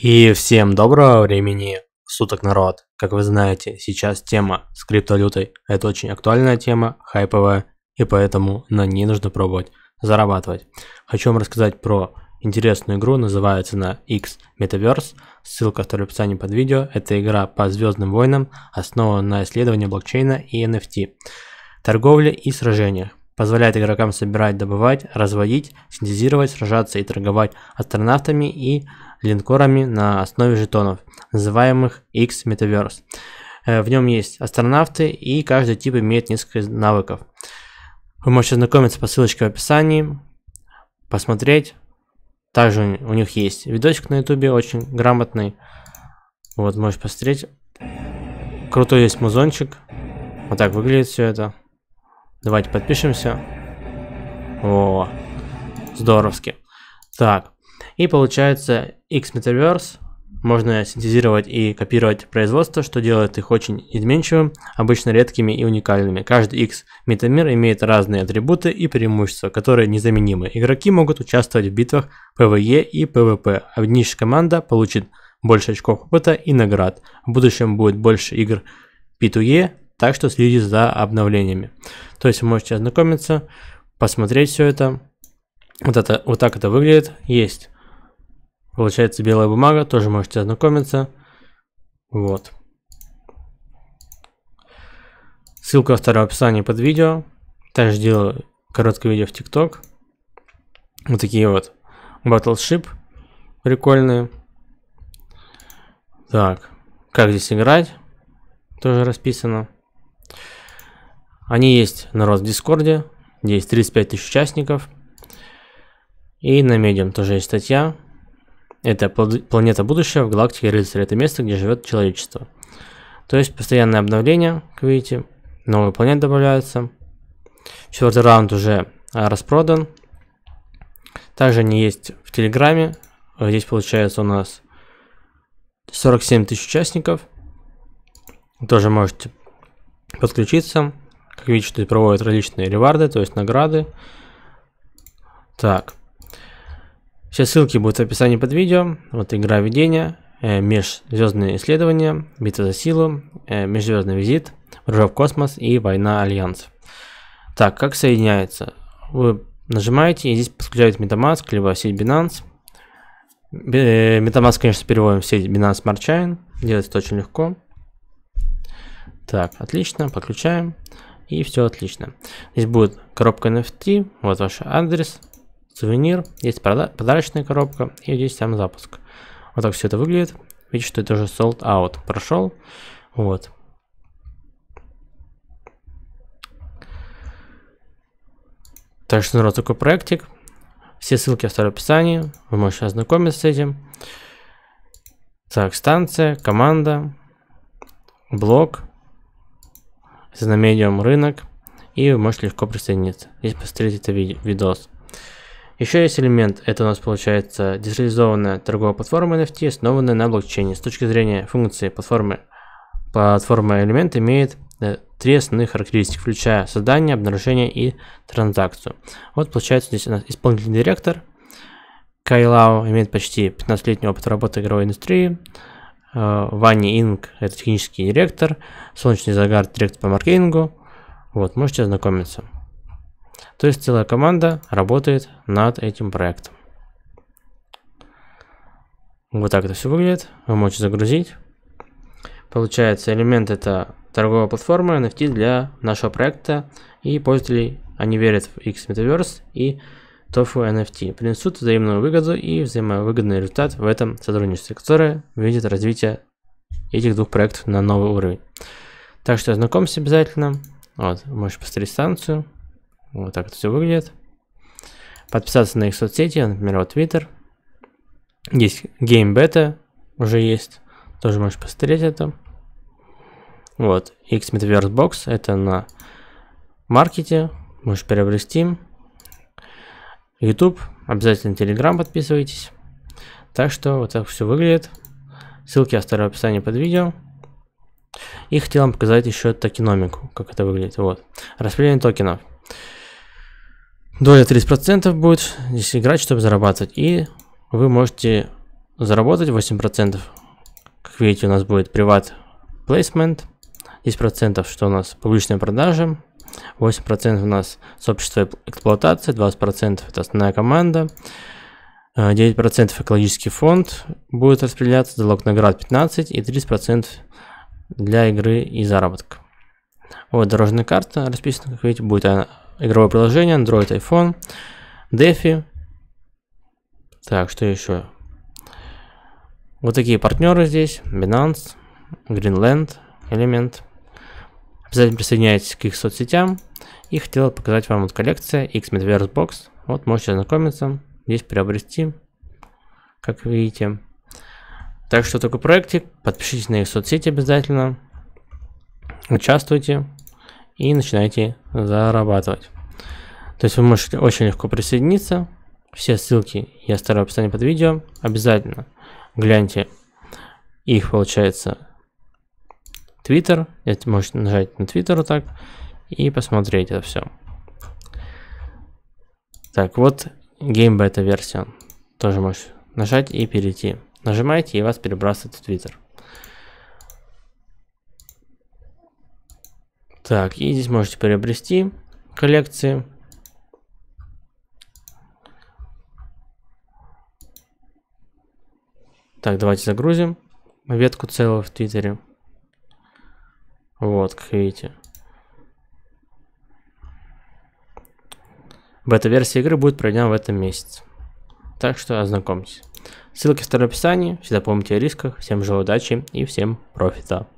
И всем доброго времени суток, народ. Как вы знаете, сейчас тема с криптовалютой – это очень актуальная тема, хайповая, и поэтому на ней нужно пробовать зарабатывать. Хочу вам рассказать про интересную игру, называется она X Metaverse, ссылка в описании под видео. Это игра по Звездным Войнам, основана на исследовании блокчейна и NFT, торговле и сражениях позволяет игрокам собирать, добывать, разводить, синтезировать, сражаться и торговать астронавтами и линкорами на основе жетонов, называемых X-Metaverse. Э, в нем есть астронавты, и каждый тип имеет несколько навыков. Вы можете ознакомиться по ссылочке в описании, посмотреть. Также у них есть видосик на ютубе, очень грамотный. Вот, можешь посмотреть. Крутой есть музончик. Вот так выглядит все это. Давайте подпишемся. О, здоровски. Так, и получается X-Metaverse можно синтезировать и копировать производство, что делает их очень изменчивым, обычно редкими и уникальными. Каждый X метамир имеет разные атрибуты и преимущества, которые незаменимы. Игроки могут участвовать в битвах PvE и PvP. Объединившая команда получит больше очков опыта и наград. В будущем будет больше игр P2E так что следите за обновлениями. То есть вы можете ознакомиться, посмотреть все это. Вот, это, вот так это выглядит. Есть, получается, белая бумага. Тоже можете ознакомиться. Вот. Ссылка вторая в описании под видео. Также делаю короткое видео в ТикТок. Вот такие вот Battleship прикольные. Так, как здесь играть, тоже расписано. Они есть на в Дискорде, где есть 35 тысяч участников. И на Medium тоже есть статья. Это планета будущего в галактике рыцаря. Это место, где живет человечество. То есть постоянное обновление, как видите. Новые планеты добавляются. Четвертый раунд уже распродан. Также они есть в Телеграме. Здесь получается у нас 47 тысяч участников. Тоже можете подключиться. Как видите, проводят различные реварды, то есть награды. Так. Все ссылки будут в описании под видео. Вот игра видения, э, межзвездные исследования, битва за силу, э, межзвездный визит, прыжок в космос и война альянсов. Так, как соединяется? Вы нажимаете и здесь подключаете MetaMask, либо сеть Binance. Э, MetaMask, конечно, переводим в сеть Binance Smart Chain. Делается это очень легко. Так, отлично, подключаем. И все отлично. Здесь будет коробка NFT, вот ваш адрес, сувенир, есть подарочная коробка и здесь сам запуск. Вот так все это выглядит. Видите, что это уже sold out прошел. Вот. Так что, народ, такой проектик. Все ссылки оставлю в описании. Вы можете ознакомиться с этим. Так, станция, команда, блок на медиум рынок, и вы можете легко присоединиться. Здесь посмотреть это ви видос. Еще есть элемент, это у нас получается децентрализованная торговая платформа NFT, основанная на блокчейне. С точки зрения функции платформы, платформа элемент имеет э, три основных характеристики, включая создание, обнаружение и транзакцию. Вот получается здесь у нас исполнительный директор, Кайлау имеет почти 15-летний опыт работы игровой индустрии, Э, Ваня Инг – это технический директор, Солнечный Загар – директор по маркетингу. Вот, можете ознакомиться. То есть целая команда работает над этим проектом. Вот так это все выглядит. Вы можете загрузить. Получается, элемент это торговая платформа NFT для нашего проекта. И пользователи, они верят в X Metaverse и Tofu NFT принесут взаимную выгоду и взаимовыгодный результат в этом сотрудничестве, которое видит развитие этих двух проектов на новый уровень. Так что ознакомься обязательно. Вот, можешь посмотреть станцию. Вот так это все выглядит. Подписаться на их соцсети, например, вот Twitter. Есть Game Beta, уже есть. Тоже можешь посмотреть это. Вот, X Metaverse Box, это на маркете, можешь приобрести. YouTube, обязательно Telegram подписывайтесь. Так что вот так все выглядит. Ссылки оставлю в описании под видео. И хотел вам показать еще токеномику, как это выглядит. Вот. Распределение токенов. Доля 30% будет здесь играть, чтобы зарабатывать. И вы можете заработать 8%. Как видите, у нас будет приват placement. 10% что у нас публичная продажа. 8% у нас сообщество эксплуатации, 20% это основная команда, 9% э, экологический фонд будет распределяться, залог наград 15% и 30% для игры и заработка. Вот дорожная карта расписана, как видите, будет игровое приложение, Android, iPhone, DeFi. Так, что еще? Вот такие партнеры здесь, Binance, Greenland, Element – Обязательно присоединяйтесь к их соцсетям. И хотел показать вам вот коллекция X-Metaverse Box. Вот можете ознакомиться, здесь приобрести, как видите. Так что такой проектик, подпишитесь на их соцсети обязательно, участвуйте и начинайте зарабатывать. То есть вы можете очень легко присоединиться. Все ссылки я оставлю в описании под видео. Обязательно гляньте их, получается, Twitter. Это можете нажать на Twitter вот так и посмотреть это все. Так, вот Game Beta версия. Тоже можешь нажать и перейти. Нажимаете и вас перебрасывает в Twitter. Так, и здесь можете приобрести коллекции. Так, давайте загрузим ветку целую в Твиттере. Вот, как видите. Бета-версия игры будет проведена в этом месяце. Так что ознакомьтесь. Ссылки в описании. Всегда помните о рисках. Всем желаю удачи и всем профита.